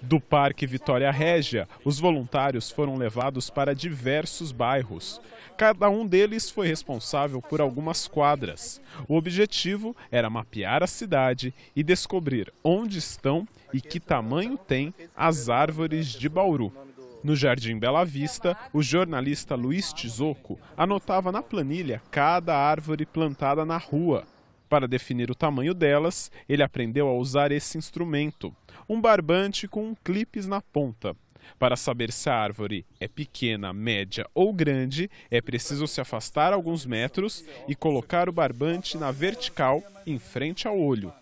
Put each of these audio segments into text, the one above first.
Do Parque Vitória Régia, os voluntários foram levados para diversos bairros. Cada um deles foi responsável por algumas quadras. O objetivo era mapear a cidade e descobrir onde estão e que tamanho têm as árvores de Bauru. No Jardim Bela Vista, o jornalista Luiz Tizoco anotava na planilha cada árvore plantada na rua. Para definir o tamanho delas, ele aprendeu a usar esse instrumento, um barbante com um clipes na ponta. Para saber se a árvore é pequena, média ou grande, é preciso se afastar alguns metros e colocar o barbante na vertical, em frente ao olho.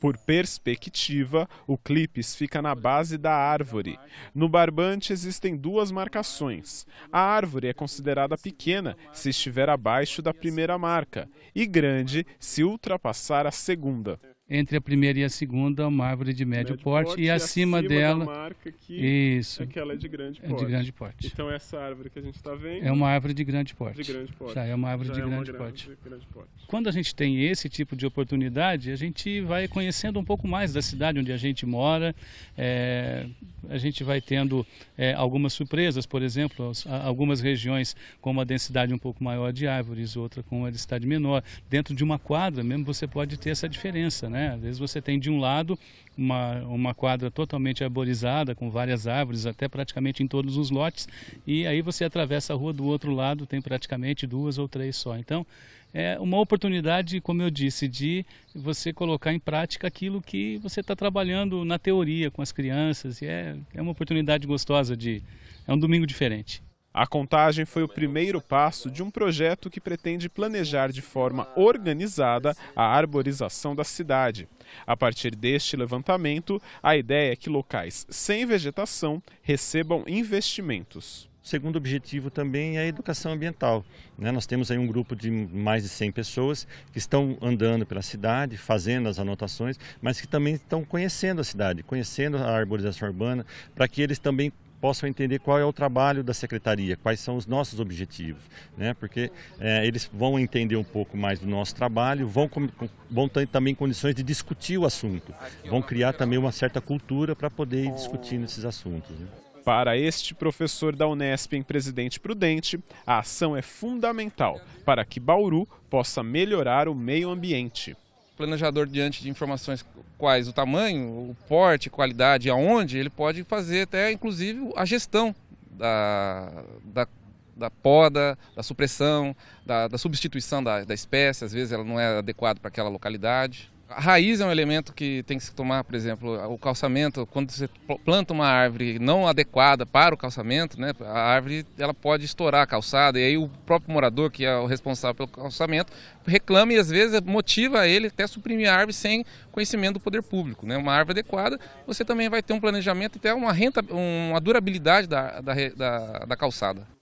Por perspectiva, o clipes fica na base da árvore. No barbante existem duas marcações. A árvore é considerada pequena se estiver abaixo da primeira marca e grande se ultrapassar a segunda entre a primeira e a segunda, uma árvore de médio, médio porte, porte, e acima, acima dela. Da marca que isso. Aquela é, é de grande porte. É de grande porte. Então essa árvore que a gente está vendo. É uma árvore de grande porte. De grande porte. Já é uma árvore, de, é grande uma porte. de grande porte. Quando a gente tem esse tipo de oportunidade, a gente vai conhecendo um pouco mais da cidade onde a gente mora. É, a gente vai tendo é, algumas surpresas, por exemplo, algumas regiões com uma densidade um pouco maior de árvores, outra com uma densidade menor. Dentro de uma quadra mesmo você pode ter essa diferença, né? né? Às vezes você tem de um lado uma, uma quadra totalmente arborizada, com várias árvores, até praticamente em todos os lotes, e aí você atravessa a rua do outro lado, tem praticamente duas ou três só. Então, é uma oportunidade, como eu disse, de você colocar em prática aquilo que você está trabalhando na teoria com as crianças, e é, é uma oportunidade gostosa de. É um domingo diferente. A contagem foi o primeiro passo de um projeto que pretende planejar de forma organizada a arborização da cidade. A partir deste levantamento, a ideia é que locais sem vegetação recebam investimentos. O segundo objetivo também é a educação ambiental. Né? Nós temos aí um grupo de mais de 100 pessoas que estão andando pela cidade, fazendo as anotações, mas que também estão conhecendo a cidade, conhecendo a arborização urbana, para que eles também possam entender qual é o trabalho da secretaria, quais são os nossos objetivos, né? porque é, eles vão entender um pouco mais do nosso trabalho, vão, vão ter também condições de discutir o assunto, vão criar também uma certa cultura para poder ir discutindo esses assuntos. Né? Para este professor da Unesp em Presidente Prudente, a ação é fundamental para que Bauru possa melhorar o meio ambiente planejador diante de informações quais o tamanho, o porte, qualidade, aonde, ele pode fazer até inclusive a gestão da, da, da poda, da supressão, da, da substituição da, da espécie, às vezes ela não é adequada para aquela localidade. A raiz é um elemento que tem que se tomar, por exemplo, o calçamento, quando você planta uma árvore não adequada para o calçamento, né, a árvore ela pode estourar a calçada e aí o próprio morador, que é o responsável pelo calçamento, reclama e às vezes motiva ele até suprimir a árvore sem conhecimento do poder público. Né? Uma árvore adequada, você também vai ter um planejamento e até uma, renta, uma durabilidade da, da, da, da calçada.